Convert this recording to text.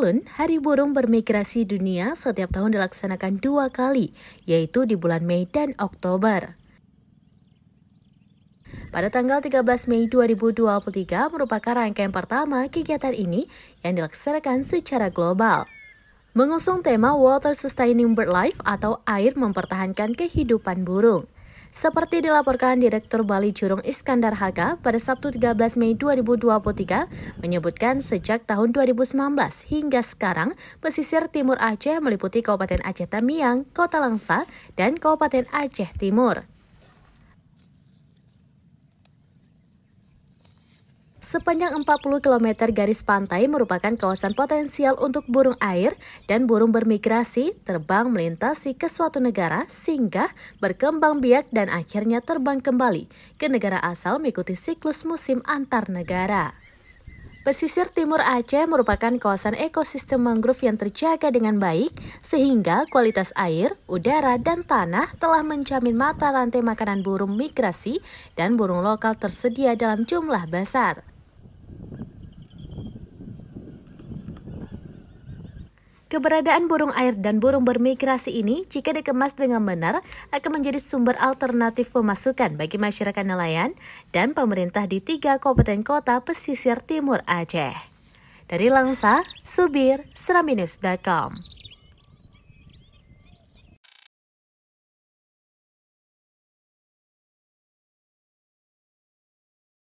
Lun Hari Burung Bermigrasi Dunia setiap tahun dilaksanakan dua kali, yaitu di bulan Mei dan Oktober. Pada tanggal 13 Mei 2023 merupakan rangkaian pertama kegiatan ini yang dilaksanakan secara global. Mengusung tema Water Sustaining Bird Life atau air mempertahankan kehidupan burung. Seperti dilaporkan Direktur Bali Jurung Iskandar Haga pada Sabtu 13 Mei 2023 menyebutkan sejak tahun 2019 hingga sekarang pesisir timur Aceh meliputi Kabupaten Aceh Tamiang, Kota Langsa, dan Kabupaten Aceh Timur. Sepanjang 40 km garis pantai merupakan kawasan potensial untuk burung air dan burung bermigrasi terbang melintasi ke suatu negara, sehingga berkembang biak dan akhirnya terbang kembali ke negara asal mengikuti siklus musim antar negara. Pesisir Timur Aceh merupakan kawasan ekosistem mangrove yang terjaga dengan baik, sehingga kualitas air, udara, dan tanah telah menjamin mata rantai makanan burung migrasi dan burung lokal tersedia dalam jumlah besar. Keberadaan burung air dan burung bermigrasi ini, jika dikemas dengan benar, akan menjadi sumber alternatif pemasukan bagi masyarakat nelayan dan pemerintah di tiga kabupaten kota pesisir timur Aceh. Dari Langsa, Subir, Seraminus.com.